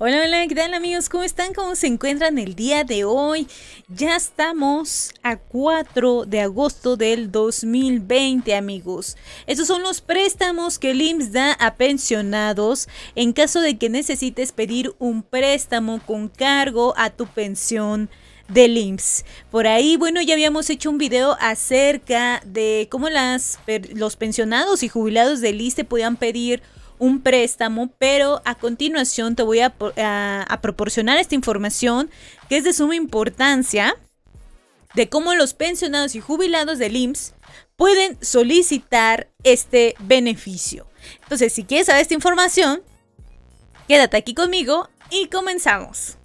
Hola, hola, ¿qué tal amigos? ¿Cómo están? ¿Cómo se encuentran el día de hoy? Ya estamos a 4 de agosto del 2020, amigos. Estos son los préstamos que el da a pensionados en caso de que necesites pedir un préstamo con cargo a tu pensión del IMSS. Por ahí, bueno, ya habíamos hecho un video acerca de cómo las, los pensionados y jubilados del ISTE podían pedir un préstamo, pero a continuación te voy a, proporcionar esta información que es de suma importancia de cómo los pensionados y jubilados del IMSS pueden solicitar este beneficio. Entonces, si quieres saber esta información, quédate aquí conmigo y comenzamos.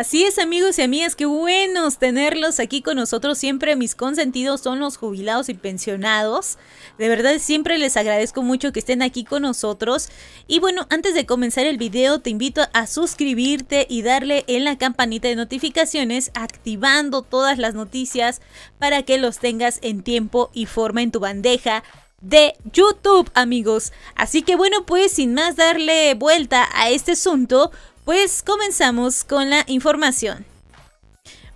Así es amigos y amigas, qué buenos tenerlos aquí con nosotros. Siempre mis consentidos son los jubilados y pensionados. De verdad siempre les agradezco mucho que estén aquí con nosotros. Y bueno, antes de comenzar el video te invito a suscribirte y darle en la campanita de notificaciones activando todas las noticias para que los tengas en tiempo y forma en tu bandeja de YouTube, amigos. Así que bueno, pues sin más darle vuelta a este asunto, pues comenzamos con la información.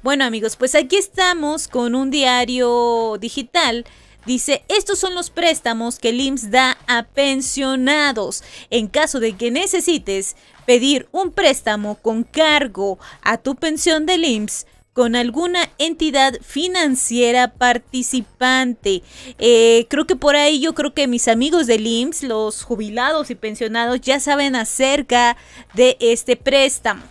Bueno amigos, pues aquí estamos con un diario digital Dice, estos son los préstamos que el da a pensionados. En caso de que necesites pedir un préstamo con cargo a tu pensión del IMSS, con alguna entidad financiera participante. Eh, creo que por ahí yo creo que mis amigos del IMSS, los jubilados y pensionados, ya saben acerca de este préstamo.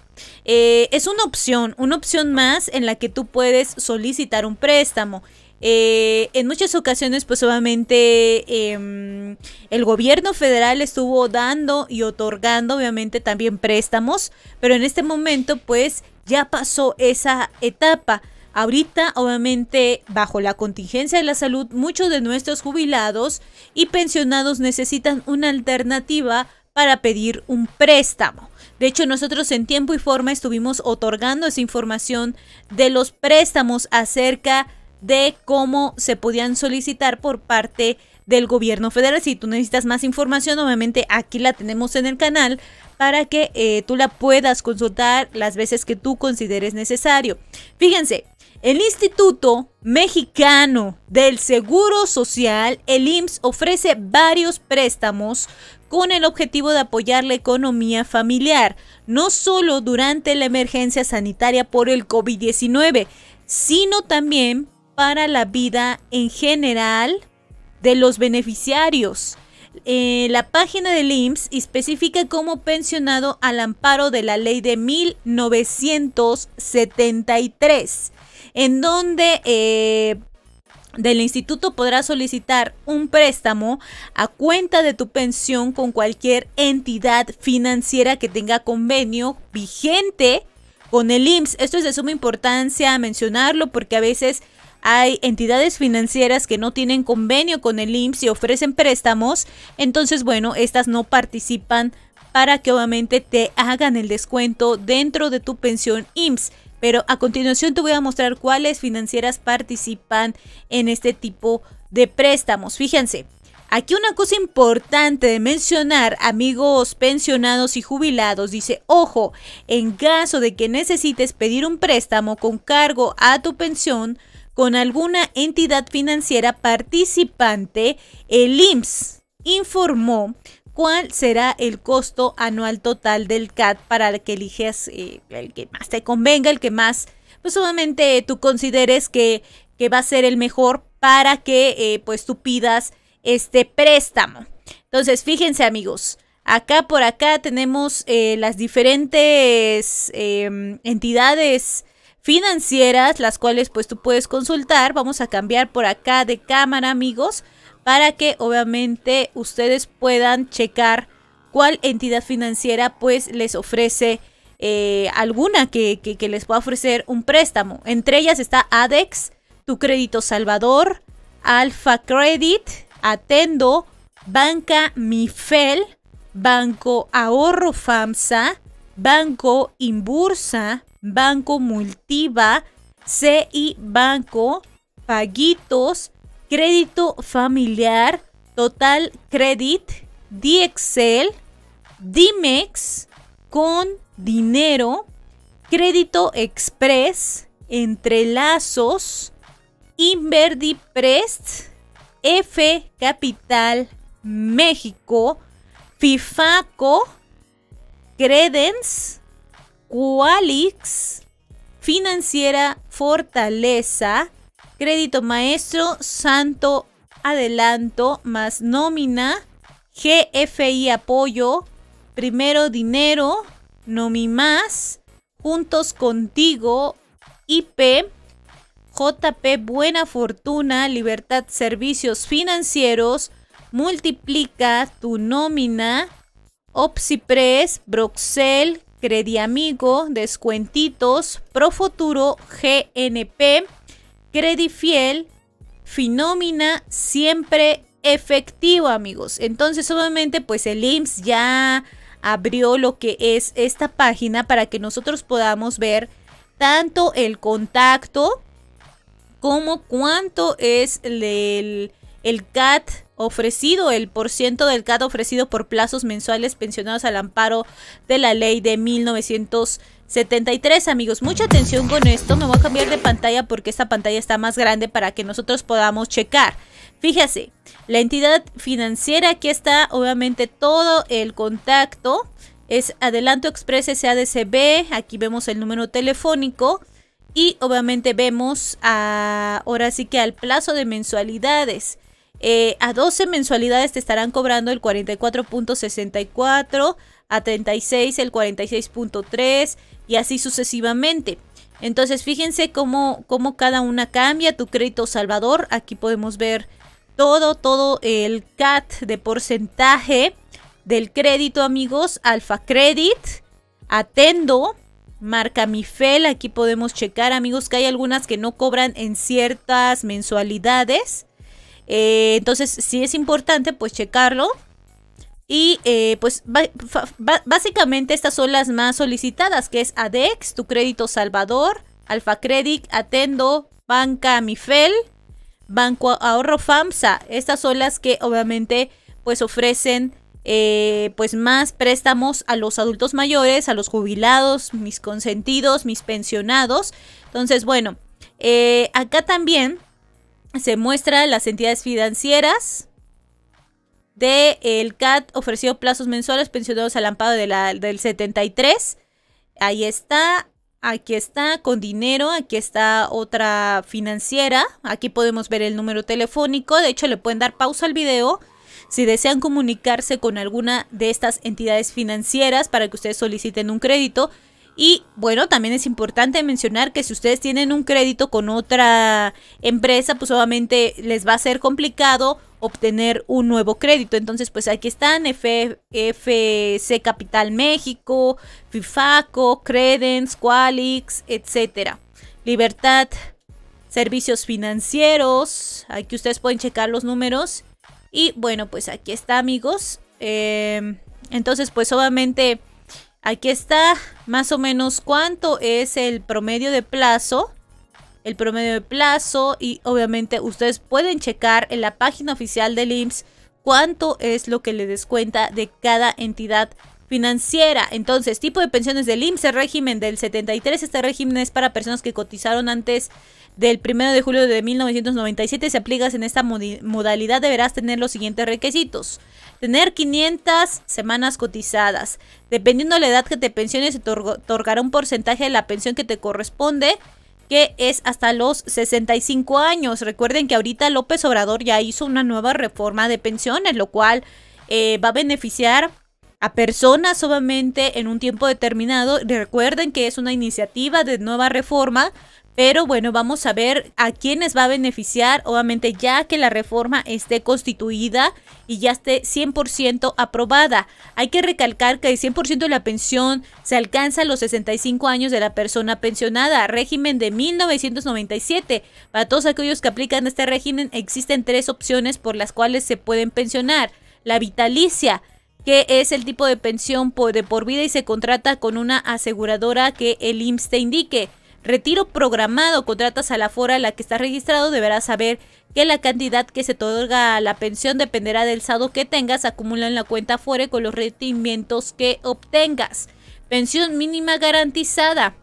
Eh, es una opción, una opción más en la que tú puedes solicitar un préstamo. Eh, en muchas ocasiones, pues obviamente em, el gobierno federal estuvo dando y otorgando, obviamente, también préstamos, pero en este momento, pues ya pasó esa etapa. Ahorita, obviamente, bajo la contingencia de la salud, muchos de nuestros jubilados y pensionados necesitan una alternativa para pedir un préstamo. De hecho, nosotros en tiempo y forma estuvimos otorgando esa información de los préstamos acerca de de cómo se podían solicitar por parte del gobierno federal. Si tú necesitas más información, obviamente aquí la tenemos en el canal para que eh, tú la puedas consultar las veces que tú consideres necesario. Fíjense, el Instituto Mexicano del Seguro Social, el IMSS, ofrece varios préstamos con el objetivo de apoyar la economía familiar, no solo durante la emergencia sanitaria por el COVID-19, sino también para la vida en general de los beneficiarios. Eh, la página del IMSS especifica como pensionado al amparo de la ley de 1973, en donde eh, del instituto podrá solicitar un préstamo a cuenta de tu pensión con cualquier entidad financiera que tenga convenio vigente con el IMSS. Esto es de suma importancia mencionarlo porque a veces hay entidades financieras que no tienen convenio con el IMSS y ofrecen préstamos, entonces bueno, estas no participan para que obviamente te hagan el descuento dentro de tu pensión IMSS. Pero a continuación te voy a mostrar cuáles financieras participan en este tipo de préstamos. Fíjense, Aquí una cosa importante de mencionar, amigos pensionados y jubilados, dice, ojo, en caso de que necesites pedir un préstamo con cargo a tu pensión, con alguna entidad financiera participante, el IMSS informó cuál será el costo anual total del CAT para el que eliges eh, el que más te convenga, el que más, pues tú consideres que, que va a ser el mejor para que eh, pues tú pidas este préstamo. Entonces, fíjense amigos, acá por acá tenemos eh, las diferentes em, entidades financieras, las cuales pues tú puedes consultar. Vamos a cambiar por acá de cámara, amigos, para que obviamente ustedes puedan checar cuál entidad financiera pues les ofrece eh, alguna que, que, les pueda ofrecer un préstamo. Entre ellas está ADEX, Tu Crédito Salvador, Alfa Credit, Atendo, Banca Mifel, Banco Ahorro FAMSA, Banco Imbursa, Banco Multiva, CI Banco, Paguitos, Crédito Familiar, Total Credit, DXL, Dimex, con dinero, Crédito Express, Entrelazos, Inverdi Prest, F Capital México, FIFACO, Credence, Qualix, Financiera Fortaleza, Crédito Maestro, Santo Adelanto, más nómina, GFI Apoyo, Primero Dinero, Más, Juntos Contigo, IP, JP Buena Fortuna, Libertad Servicios Financieros, Multiplica tu nómina, Opsipress, Broxel, Credi Amigo, Descuentitos, Profuturo, GNP, Credifiel, Finómina, siempre efectivo, amigos. Entonces, obviamente, pues el IMSS ya abrió lo que es esta página para que nosotros podamos ver tanto el contacto como cuánto es el, el CAT ofrecido el porciento del CAD ofrecido por plazos mensuales pensionados al amparo de la ley de 1973, amigos. Mucha atención con esto. Me voy a cambiar de pantalla porque esta pantalla está más grande para que nosotros podamos checar. Fíjese, la entidad financiera, aquí está obviamente todo el contacto. Es Adelanto Express SADCB. Aquí vemos el número telefónico. Y obviamente vemos a, ah, ahora sí que al plazo de mensualidades. Eh, a 12 mensualidades te estarán cobrando el 44.64, a 36 el 46.3 y así sucesivamente. Entonces fíjense cómo, cómo cada una cambia. Tu crédito Salvador, aquí podemos ver todo, todo el CAT de porcentaje del crédito, amigos. Alfa Credit, Atendo, marca Mifel. Aquí podemos checar, amigos, que hay algunas que no cobran en ciertas mensualidades. Eh, entonces, si es importante, pues checarlo. Y eh, pues básicamente estas son las más solicitadas, que es ADEX, Tu Crédito Salvador, Alfa Credit, Atendo, Banca Mifel, Banco Ahorro FAMSA. Estas son las que obviamente pues ofrecen eh, pues más préstamos a los adultos mayores, a los jubilados, mis consentidos, mis pensionados. Entonces, bueno, acá también se muestra las entidades financieras de CAT ofreció plazos mensuales pensionados al amparo de la, del 73. Ahí está, aquí está, con dinero, aquí está otra financiera. Aquí podemos ver el número telefónico. De hecho, le pueden dar pausa al video si desean comunicarse con alguna de estas entidades financieras para que ustedes soliciten un crédito. Y bueno, también es importante mencionar que si ustedes tienen un crédito con otra empresa, pues obviamente les va a ser complicado obtener un nuevo crédito. Entonces, pues aquí están FFC Capital México, FIFACO, Credence, Qualix, etc. Libertad, servicios financieros. Aquí ustedes pueden checar los números. Y bueno, pues aquí está, amigos. Em, entonces, pues obviamente Aquí está más o menos cuánto es el promedio de plazo. El promedio de plazo y obviamente ustedes pueden checar en la página oficial del IMSS cuánto es lo que le descuenta de cada entidad financiera. Entonces, tipo de pensiones del IMSS, e, régimen del 73, este régimen es para personas que cotizaron antes del 1 de julio de 1997. Si aplicas en esta modalidad, deberás tener los siguientes requisitos. Tener 500 semanas cotizadas. Dependiendo de la edad que te pensiones, se otorgará un porcentaje de la pensión que te corresponde que es hasta los 65 años. Recuerden que ahorita López Obrador ya hizo una nueva reforma de pensiones, lo cual eh, va a beneficiar a personas solamente en un tiempo determinado. Recuerden que es una iniciativa de nueva reforma, pero bueno, vamos a ver a quiénes va a beneficiar, obviamente ya que la reforma esté constituida y ya esté 100% aprobada. Hay que recalcar que el 100% de la pensión se alcanza a los 65 años de la persona pensionada, régimen de 1997. Para todos aquellos que aplican este régimen existen tres opciones por las cuales se pueden pensionar. La vitalicia, que es el tipo de pensión por, de por vida y se contrata con una aseguradora que el IMSS te indique. Retiro programado, contratas a la fora a la que está registrado, deberás saber que la cantidad que se te otorga a la pensión dependerá del saldo que tengas, acumula en la cuenta fuera con los rendimientos que obtengas. Pensión mínima garantizada.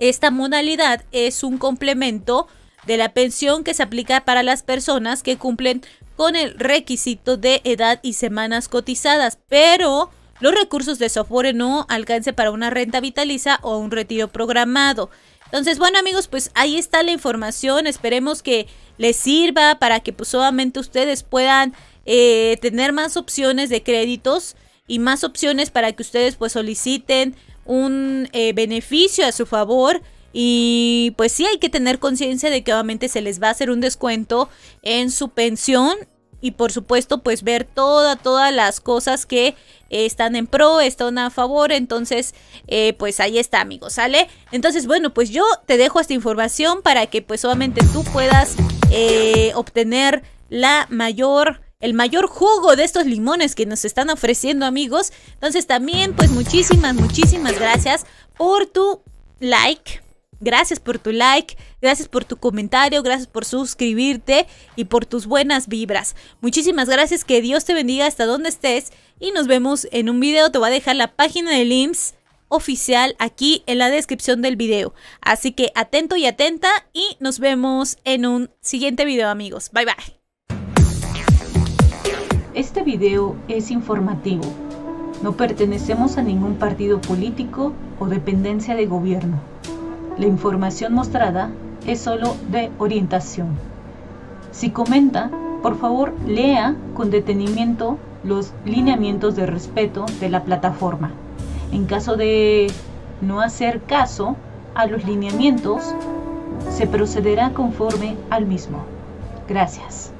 Esta modalidad es un complemento de la pensión que se aplica para las personas que cumplen con el requisito de edad y semanas cotizadas, pero los recursos de software no alcance para una renta vitaliza o un retiro programado. Entonces, bueno amigos, pues ahí está la información. Esperemos que les sirva para que pues, solamente ustedes puedan eh, tener más opciones de créditos y más opciones para que ustedes pues soliciten un eh, beneficio a su favor y pues sí hay que tener conciencia de que obviamente se les va a hacer un descuento en su pensión y por supuesto pues ver todas todas las cosas que están en pro, están a favor, entonces eh, pues ahí está amigos, ¿sale? Entonces bueno pues yo te dejo esta información para que pues obviamente tú puedas eh, obtener la mayor el mayor jugo de estos limones que nos están ofreciendo amigos entonces también pues muchísimas muchísimas gracias por tu like Gracias por tu like, gracias por tu comentario, gracias por suscribirte y por tus buenas vibras. Muchísimas gracias, que Dios te bendiga hasta donde estés y nos vemos en un video. Te voy a dejar la página del IMSS oficial aquí en la descripción del video. Así que atento y atenta y nos vemos en un siguiente video amigos. Bye bye. Este video es informativo. No pertenecemos a ningún partido político o dependencia de gobierno. La información mostrada es solo de orientación. Si comenta, por favor lea con detenimiento los lineamientos de respeto de la plataforma. En caso de no hacer caso a los lineamientos, se procederá conforme al mismo. Gracias.